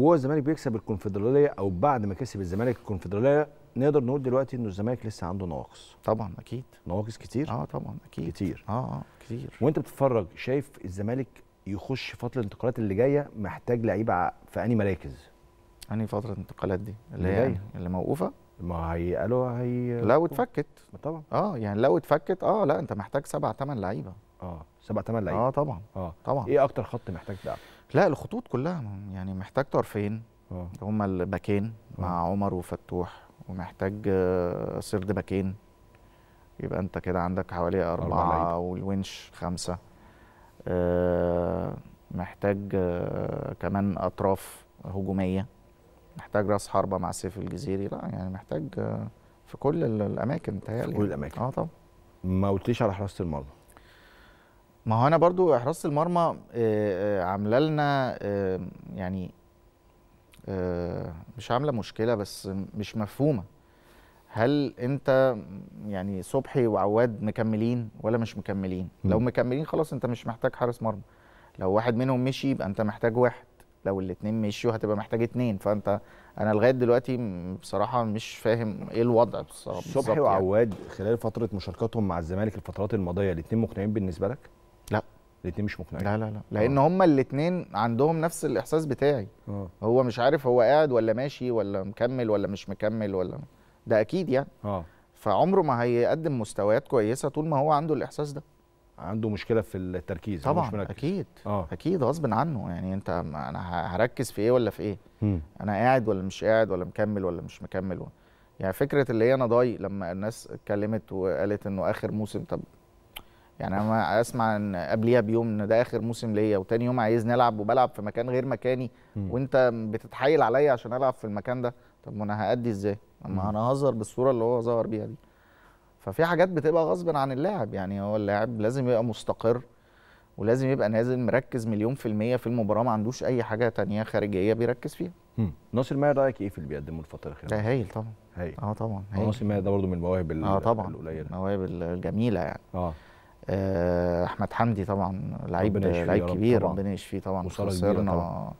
وهو الزمالك بيكسب الكونفدراليه او بعد ما كسب الزمالك الكونفدراليه نقدر نقول دلوقتي انه الزمالك لسه عنده نواقص طبعا اكيد نواقص كتير اه طبعا اكيد كتير اه اه كتير وانت بتتفرج شايف الزمالك يخش فتره الانتقالات اللي جايه محتاج لعيبه في انهي مراكز؟ انهي فتره الانتقالات دي اللي هي يعني اللي موقوفه؟ ما هي قالوا هي لو اتفكت طبعا اه يعني لو اتفكت اه لا انت محتاج سبع ثمان لعيبه اه سبع ثمان لعيبه اه طبعا اه طبعا ايه اكتر خط محتاج دعم؟ لا الخطوط كلها يعني محتاج طرفين اه هما الباكين مع آه. عمر وفتوح ومحتاج آه، سرد باكين يبقى انت كده عندك حوالي أربعة, أربعة والونش خمسة أه محتاج أه كمان أطراف هجومية محتاج راس حربة مع سيف الجزيري لا يعني محتاج أه في كل الأماكن تهيألي في كل الأماكن اه طبعا ما قلتليش على حراسة المرمى ما هو انا برضو حراسه المرمى آه، آه، عامله لنا آه، يعني مش عامله مشكله بس مش مفهومه هل انت يعني صبحي وعواد مكملين ولا مش مكملين م. لو مكملين خلاص انت مش محتاج حارس مرمى لو واحد منهم مشي يبقى انت محتاج واحد لو الاثنين مشيوا هتبقى محتاج اثنين فانت انا لغايه دلوقتي بصراحه مش فاهم ايه الوضع بصراحه صبحي يعني. وعواد يعني. خلال فتره مشاركتهم مع الزمالك الفترات الماضيه الاثنين مقنعين بالنسبه لك لا الاثنين مش مقنعين لا لا لا آه. لان آه. هما الاثنين عندهم نفس الاحساس بتاعي آه. هو مش عارف هو قاعد ولا ماشي ولا مكمل ولا مش مكمل ولا ده اكيد يعني آه. فعمره ما هيقدم مستويات كويسه طول ما هو عنده الاحساس ده عنده مشكله في التركيز طبعا مش مركز. اكيد آه. اكيد غصب عنه يعني انت انا هركز في ايه ولا في ايه م. انا قاعد ولا مش قاعد ولا مكمل ولا مش مكمل ولا. يعني فكره اللي هي انا ضايق لما الناس اتكلمت وقالت انه اخر موسم طب يعني انا اسمع ان قبليها بيوم ان ده اخر موسم ليا وتاني يوم عايزني العب وبلعب في مكان غير مكاني وانت بتتحايل عليا عشان العب في المكان ده طب ما انا هادي ازاي؟ ما انا هظهر بالصوره اللي هو ظهر بيها دي ففي حاجات بتبقى غصب عن اللاعب يعني هو اللاعب لازم يبقى مستقر ولازم يبقى نازل مركز مليون في المية في المباراة ما عندوش أي حاجة تانية خارجية بيركز فيها. ناصر ماهر رأيك إيه في اللي بيقدمه الفترة الأخيرة؟ ده هايل طبعا. هايل. أه طبعا. هايل. ناصر ماهر ده برضه من المواهب القليلة. أه طبعا. القليلة. المواهب الجميلة يعني. أه. آه، احمد حمدي طبعا لعيب لعيب كبير ربنا يشفيه طبعا خسرنا